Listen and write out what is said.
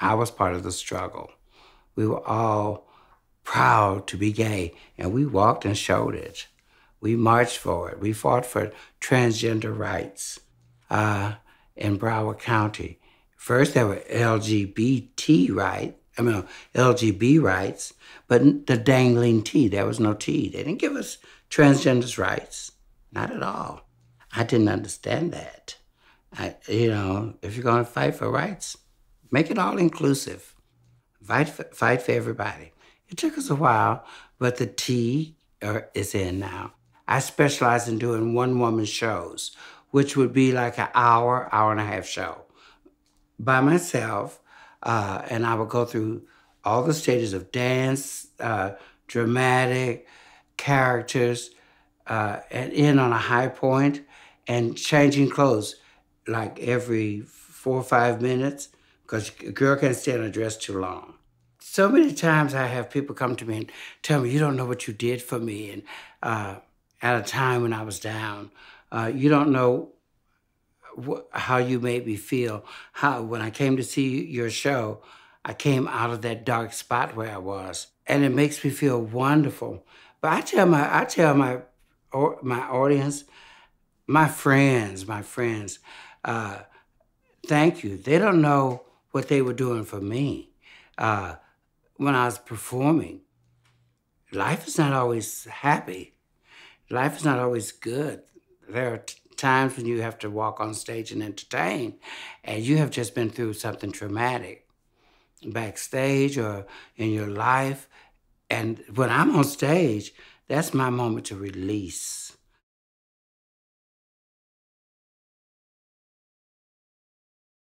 I was part of the struggle. We were all proud to be gay, and we walked and showed it. We marched for it. We fought for transgender rights uh, in Broward County. First, there were LGBT rights. I mean, LGB rights, but the dangling T, there was no T. They didn't give us transgenders rights, not at all. I didn't understand that. I, you know, if you're going to fight for rights, Make it all inclusive. Fight, fight for everybody. It took us a while, but the T uh, is in now. I specialize in doing one woman shows, which would be like an hour, hour and a half show by myself. Uh, and I would go through all the stages of dance, uh, dramatic, characters, uh, and in on a high point and changing clothes like every four or five minutes because a girl can't stay in a dress too long. So many times I have people come to me and tell me, you don't know what you did for me. And uh, at a time when I was down, uh, you don't know wh- how you made me feel. How, when I came to see your show, I came out of that dark spot where I was. And it makes me feel wonderful. But I tell my, I tell my, or, my audience, my friends, my friends, uh, thank you. They don't know what they were doing for me uh, when I was performing. Life is not always happy. Life is not always good. There are times when you have to walk on stage and entertain, and you have just been through something traumatic backstage or in your life. And when I'm on stage, that's my moment to release.